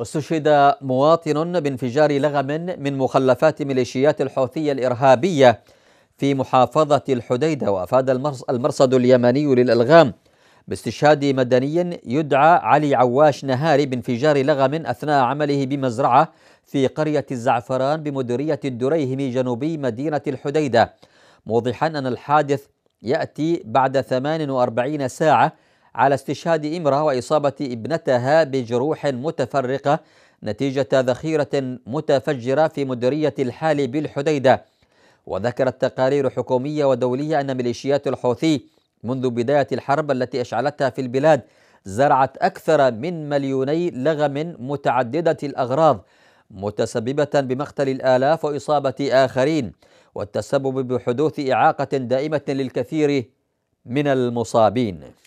استشهد مواطن بانفجار لغم من مخلفات ميليشيات الحوثية الإرهابية في محافظة الحديدة وأفاد المرصد اليمني للألغام باستشهاد مدني يدعى علي عواش نهاري بانفجار لغم أثناء عمله بمزرعة في قرية الزعفران بمديرية الدريهم جنوبي مدينة الحديدة موضحا أن الحادث يأتي بعد 48 ساعة على استشهاد امرأة وإصابة ابنتها بجروح متفرقة نتيجة ذخيرة متفجرة في مديرية الحال بالحديدة وذكرت تقارير حكومية ودولية أن ميليشيات الحوثي منذ بداية الحرب التي أشعلتها في البلاد زرعت أكثر من مليوني لغم متعددة الأغراض متسببة بمقتل الآلاف وإصابة آخرين والتسبب بحدوث إعاقة دائمة للكثير من المصابين